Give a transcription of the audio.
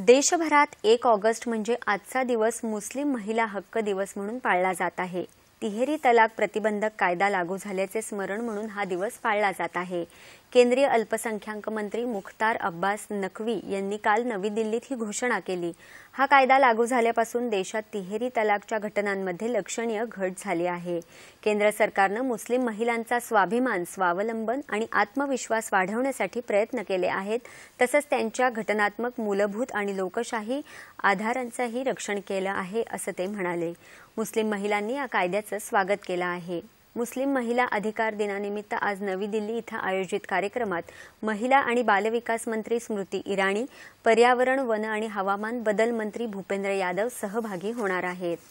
देशभरात एक ऑगस्ट म्हणजे आजचा दिवस मुस्लिम महिला हक्क दिवस म्हणून पाळला जात आहे तिहेरी तलाक प्रतिबंधक कायदा लागू झाल्याचे स्मरण म्हणून हा दिवस पाळला जात आहे केंद्रीय अल्पसंख्याक मंत्री मुख्तार अब्बास नकवी यांनी काल नवी दिल्लीत ही घोषणा केली हा कायदा लागू झाल्यापासून देशात तिहेरी तलाकच्या घटनांमध्ये लक्षणीय घट झाली आहे केंद्र सरकारनं मुस्लिम महिलांचा स्वाभिमान स्वावलंबन आणि आत्मविश्वास वाढवण्यासाठी प्रयत्न केले आहेत तसंच त्यांच्या घटनात्मक मूलभूत आणि लोकशाही आधारांचंही रक्षण केलं आहे असं ते म्हणाले मुस्लिम महिलांनी या कायद्याचं स्वागत केलं आहे मुस्लिम महिला अधिकार दिनानिमित्त आज नवी दिल्ली इथं आयोजित कार्यक्रमात महिला आणि बालविकास मंत्री स्मृती इराणी पर्यावरण वन आणि हवामान बदल मंत्री भूपेंद्र यादव सहभागी होणार आहेत